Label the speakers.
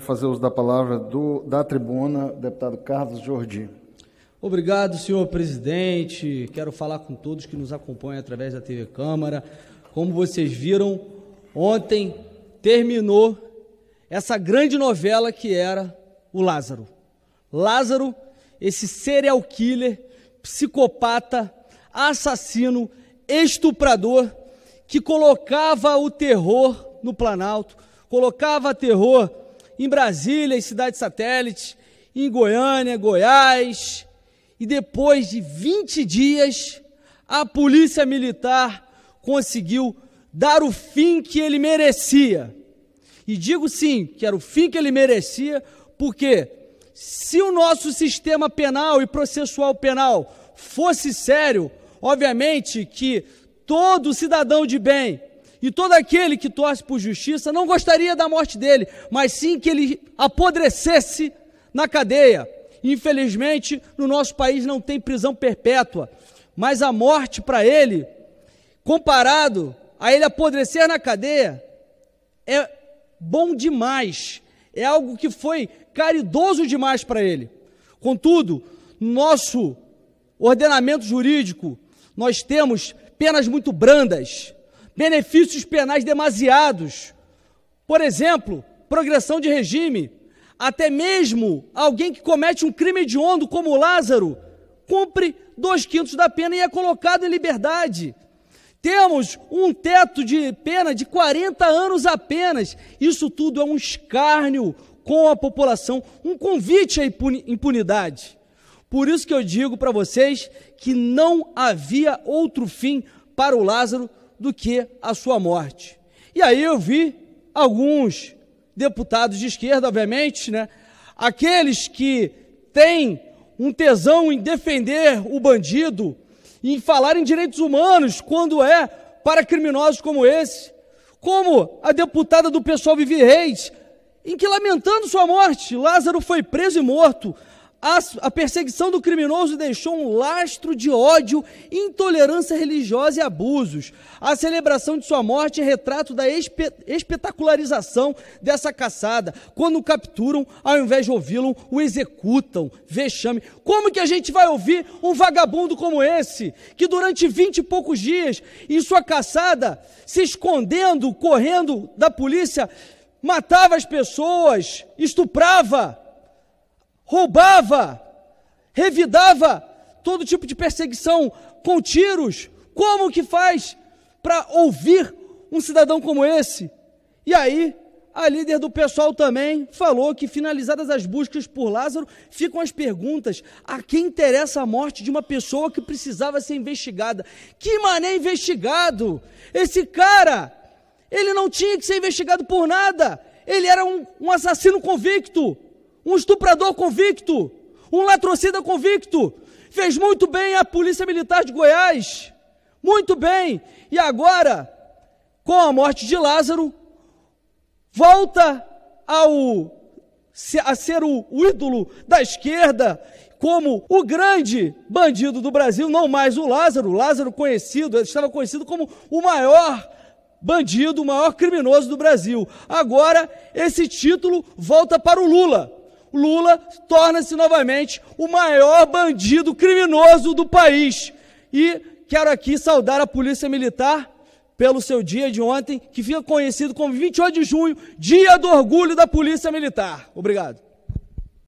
Speaker 1: fazer uso da palavra do, da tribuna, deputado Carlos Jordi. Obrigado, senhor presidente. Quero falar com todos que nos acompanham através da TV Câmara. Como vocês viram, ontem terminou essa grande novela que era o Lázaro. Lázaro, esse serial killer, psicopata, assassino, estuprador, que colocava o terror no Planalto, colocava terror em Brasília e cidades satélites, em Goiânia, Goiás. E depois de 20 dias, a polícia militar conseguiu dar o fim que ele merecia. E digo sim, que era o fim que ele merecia, porque se o nosso sistema penal e processual penal fosse sério, obviamente que todo cidadão de bem e todo aquele que torce por justiça não gostaria da morte dele, mas sim que ele apodrecesse na cadeia. Infelizmente, no nosso país não tem prisão perpétua, mas a morte para ele, comparado a ele apodrecer na cadeia, é bom demais, é algo que foi caridoso demais para ele. Contudo, nosso ordenamento jurídico, nós temos penas muito brandas benefícios penais demasiados. Por exemplo, progressão de regime. Até mesmo alguém que comete um crime hediondo, como Lázaro, cumpre dois quintos da pena e é colocado em liberdade. Temos um teto de pena de 40 anos apenas. Isso tudo é um escárnio com a população, um convite à impunidade. Por isso que eu digo para vocês que não havia outro fim para o Lázaro do que a sua morte. E aí eu vi alguns deputados de esquerda, obviamente, né? Aqueles que têm um tesão em defender o bandido, em falar em direitos humanos quando é para criminosos como esse, como a deputada do pessoal Vivi Reis, em que lamentando sua morte, Lázaro foi preso e morto, a, perseguição do criminoso deixou um lastro de ódio, intolerância religiosa e abusos. A celebração de sua morte é retrato da espe, espetacularização dessa caçada. Quando o capturam, ao invés de ouvi-lo, o executam. Vexame. Como que a gente vai ouvir um vagabundo como esse, que durante vinte e poucos dias, em sua caçada, se escondendo, correndo da polícia, matava as pessoas, estuprava? roubava, revidava todo tipo de perseguição com tiros. Como que faz para ouvir um cidadão como esse? E aí, a líder do pessoal também falou que, finalizadas as buscas por Lázaro, ficam as perguntas: a quem interessa a morte de uma pessoa que precisava ser investigada? Que mané investigado! Esse cara, ele não tinha que ser investigado por nada! Ele era um, um assassino convicto! um estuprador convicto, um latrocida convicto. Fez muito bem a Polícia Militar de Goiás. Muito bem. E agora, com a morte de Lázaro, volta ao a ser o, o ídolo da esquerda como o grande bandido do Brasil, não mais o Lázaro, Lázaro conhecido, estava conhecido como o maior bandido, o maior criminoso do Brasil. Agora esse título volta para o Lula. Lula torna-se novamente o maior bandido criminoso do país. E quero aqui saudar a Polícia Militar pelo seu dia de ontem, que fica conhecido como 28 de junho, Dia do Orgulho da Polícia Militar. Obrigado.